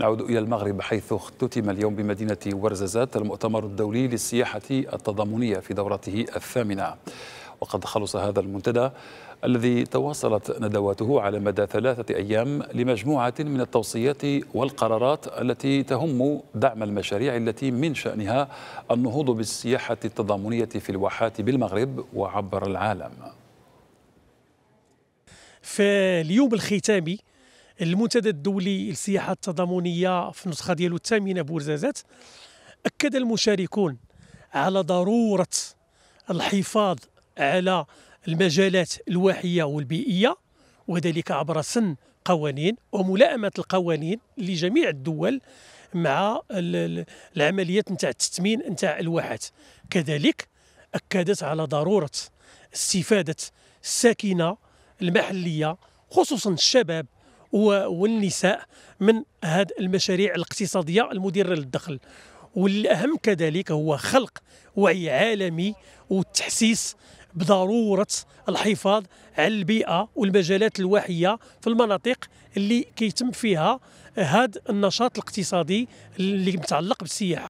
نعود إلى المغرب حيث اختتم اليوم بمدينة ورزازات المؤتمر الدولي للسياحة التضامنية في دورته الثامنة وقد خلص هذا المنتدى الذي تواصلت ندواته على مدى ثلاثة أيام لمجموعة من التوصيات والقرارات التي تهم دعم المشاريع التي من شأنها النهوض بالسياحة التضامنية في الواحات بالمغرب وعبر العالم في اليوم الختامي المنتدى الدولي للسياحة التضامنية في النسخة ديالو الثامنة بورزازات أكد المشاركون على ضرورة الحفاظ على المجالات الواحية والبيئية وذلك عبر سن قوانين وملائمة القوانين لجميع الدول مع العمليات نتاع التثمين نتاع الواحات كذلك أكدت على ضرورة استفادة الساكنة المحلية خصوصا الشباب والنساء من هذه المشاريع الاقتصادية المديرة للدخل والأهم كذلك هو خلق وعي عالمي والتحسيس بضرورة الحفاظ على البيئة والمجالات الواحية في المناطق اللي كيتم فيها هذا النشاط الاقتصادي اللي متعلق بالسياحة